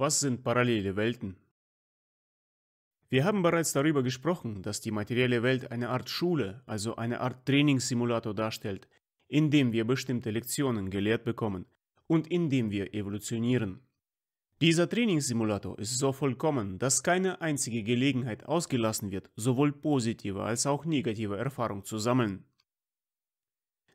Was sind parallele Welten? Wir haben bereits darüber gesprochen, dass die materielle Welt eine Art Schule, also eine Art Trainingssimulator darstellt, in dem wir bestimmte Lektionen gelehrt bekommen und in dem wir evolutionieren. Dieser Trainingssimulator ist so vollkommen, dass keine einzige Gelegenheit ausgelassen wird, sowohl positive als auch negative Erfahrungen zu sammeln.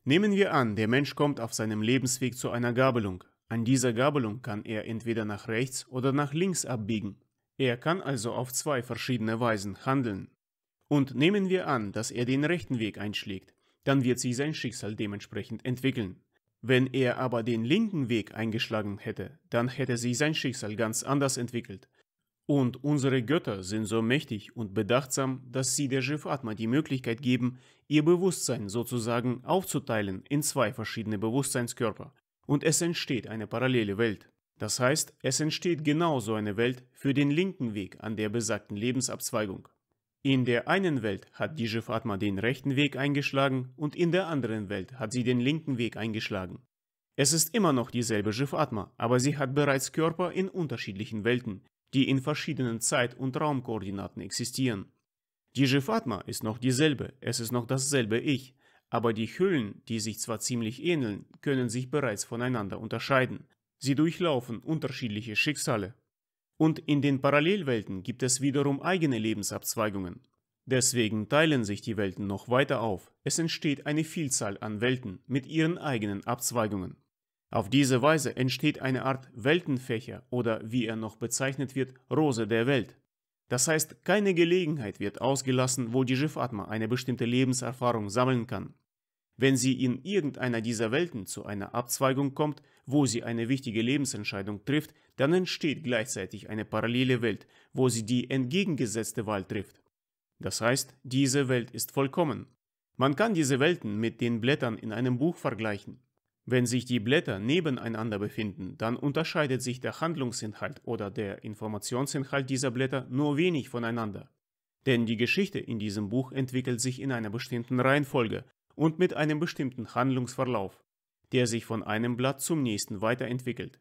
Nehmen wir an, der Mensch kommt auf seinem Lebensweg zu einer Gabelung, an dieser Gabelung kann er entweder nach rechts oder nach links abbiegen. Er kann also auf zwei verschiedene Weisen handeln. Und nehmen wir an, dass er den rechten Weg einschlägt, dann wird sich sein Schicksal dementsprechend entwickeln. Wenn er aber den linken Weg eingeschlagen hätte, dann hätte sich sein Schicksal ganz anders entwickelt. Und unsere Götter sind so mächtig und bedachtsam, dass sie der Shivatma die Möglichkeit geben, ihr Bewusstsein sozusagen aufzuteilen in zwei verschiedene Bewusstseinskörper, und es entsteht eine parallele Welt. Das heißt, es entsteht genauso eine Welt für den linken Weg an der besagten Lebensabzweigung. In der einen Welt hat diese Fatma den rechten Weg eingeschlagen und in der anderen Welt hat sie den linken Weg eingeschlagen. Es ist immer noch dieselbe Jifatma, aber sie hat bereits Körper in unterschiedlichen Welten, die in verschiedenen Zeit- und Raumkoordinaten existieren. Die Jifatma ist noch dieselbe, es ist noch dasselbe Ich, aber die Hüllen, die sich zwar ziemlich ähneln, können sich bereits voneinander unterscheiden. Sie durchlaufen unterschiedliche Schicksale. Und in den Parallelwelten gibt es wiederum eigene Lebensabzweigungen. Deswegen teilen sich die Welten noch weiter auf. Es entsteht eine Vielzahl an Welten mit ihren eigenen Abzweigungen. Auf diese Weise entsteht eine Art Weltenfächer oder wie er noch bezeichnet wird, Rose der Welt. Das heißt, keine Gelegenheit wird ausgelassen, wo die Jivatma eine bestimmte Lebenserfahrung sammeln kann. Wenn sie in irgendeiner dieser Welten zu einer Abzweigung kommt, wo sie eine wichtige Lebensentscheidung trifft, dann entsteht gleichzeitig eine parallele Welt, wo sie die entgegengesetzte Wahl trifft. Das heißt, diese Welt ist vollkommen. Man kann diese Welten mit den Blättern in einem Buch vergleichen. Wenn sich die Blätter nebeneinander befinden, dann unterscheidet sich der Handlungsinhalt oder der Informationsinhalt dieser Blätter nur wenig voneinander. Denn die Geschichte in diesem Buch entwickelt sich in einer bestimmten Reihenfolge und mit einem bestimmten Handlungsverlauf, der sich von einem Blatt zum nächsten weiterentwickelt.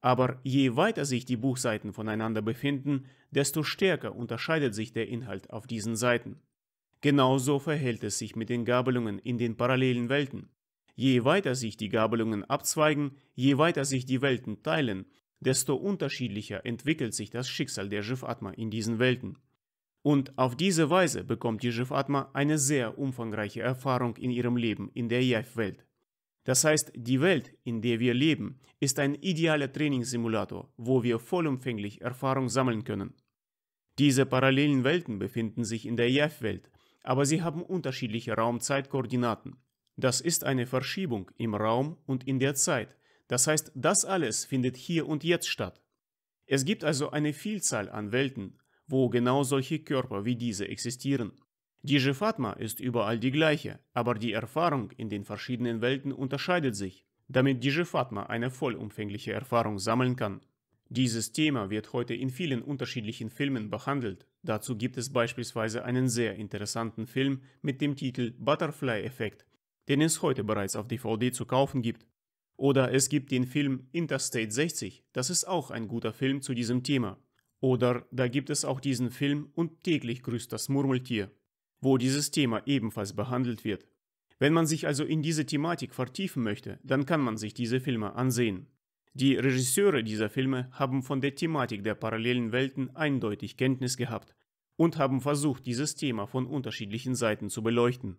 Aber je weiter sich die Buchseiten voneinander befinden, desto stärker unterscheidet sich der Inhalt auf diesen Seiten. Genauso verhält es sich mit den Gabelungen in den parallelen Welten. Je weiter sich die Gabelungen abzweigen, je weiter sich die Welten teilen, desto unterschiedlicher entwickelt sich das Schicksal der Schifatma in diesen Welten. Und auf diese Weise bekommt die Atma eine sehr umfangreiche Erfahrung in ihrem Leben in der Jaif-Welt. Das heißt, die Welt, in der wir leben, ist ein idealer Trainingssimulator, wo wir vollumfänglich Erfahrung sammeln können. Diese parallelen Welten befinden sich in der Jaif-Welt, aber sie haben unterschiedliche Raumzeitkoordinaten. Das ist eine Verschiebung im Raum und in der Zeit. Das heißt, das alles findet hier und jetzt statt. Es gibt also eine Vielzahl an Welten, wo genau solche Körper wie diese existieren. Die Fatma ist überall die gleiche, aber die Erfahrung in den verschiedenen Welten unterscheidet sich, damit die Fatma eine vollumfängliche Erfahrung sammeln kann. Dieses Thema wird heute in vielen unterschiedlichen Filmen behandelt. Dazu gibt es beispielsweise einen sehr interessanten Film mit dem Titel Butterfly-Effekt, den es heute bereits auf DVD zu kaufen gibt. Oder es gibt den Film Interstate 60, das ist auch ein guter Film zu diesem Thema. Oder da gibt es auch diesen Film und täglich grüßt das Murmeltier, wo dieses Thema ebenfalls behandelt wird. Wenn man sich also in diese Thematik vertiefen möchte, dann kann man sich diese Filme ansehen. Die Regisseure dieser Filme haben von der Thematik der parallelen Welten eindeutig Kenntnis gehabt und haben versucht, dieses Thema von unterschiedlichen Seiten zu beleuchten.